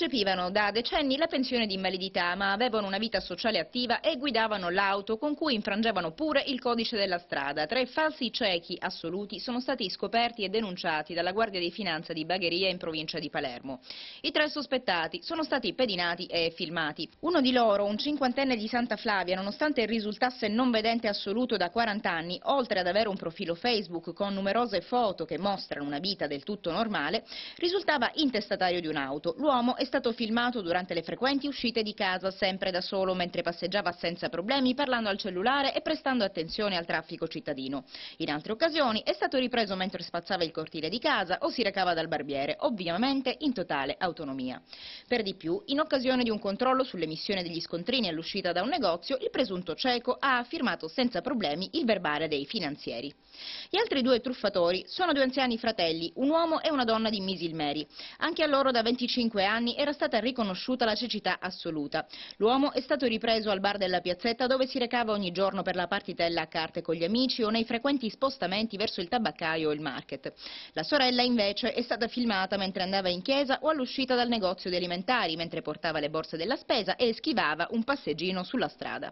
Percepivano da decenni la pensione di invalidità, ma avevano una vita sociale attiva e guidavano l'auto con cui infrangevano pure il codice della strada. Tre falsi ciechi assoluti sono stati scoperti e denunciati dalla Guardia di Finanza di Bagheria in provincia di Palermo. I tre sospettati sono stati pedinati e filmati. Uno di loro, un cinquantenne di Santa Flavia, nonostante risultasse non vedente assoluto da 40 anni, oltre ad avere un profilo Facebook con numerose foto che mostrano una vita del tutto normale, risultava intestatario di un'auto. L'uomo è stato filmato durante le frequenti uscite di casa, sempre da solo, mentre passeggiava senza problemi, parlando al cellulare e prestando attenzione al traffico cittadino. In altre occasioni è stato ripreso mentre spazzava il cortile di casa o si recava dal barbiere, ovviamente in totale autonomia. Per di più, in occasione di un controllo sull'emissione degli scontrini all'uscita da un negozio, il presunto cieco ha firmato senza problemi il verbale dei finanzieri. Gli altri due truffatori sono due anziani fratelli, un uomo e una donna di Misilmeri. Anche a loro da 25 anni era stata riconosciuta la cecità assoluta. L'uomo è stato ripreso al bar della piazzetta dove si recava ogni giorno per la partitella a carte con gli amici o nei frequenti spostamenti verso il tabaccaio o il market. La sorella invece è stata filmata mentre andava in chiesa o all'uscita dal negozio di alimentari, mentre portava le borse della spesa e schivava un passeggino sulla strada.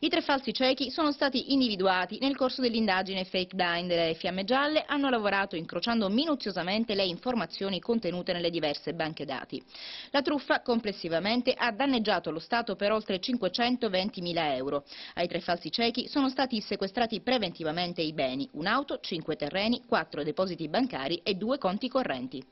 I tre falsi ciechi sono stati individuati nel corso dell'indagine Fake Dine delle Fiamme Gialle, hanno lavorato incrociando minuziosamente le informazioni contenute nelle diverse banche dati. La truffa complessivamente ha danneggiato lo Stato per oltre 520.000 euro. Ai tre falsi ciechi sono stati sequestrati preventivamente i beni, un'auto, cinque terreni, quattro depositi bancari e due conti correnti.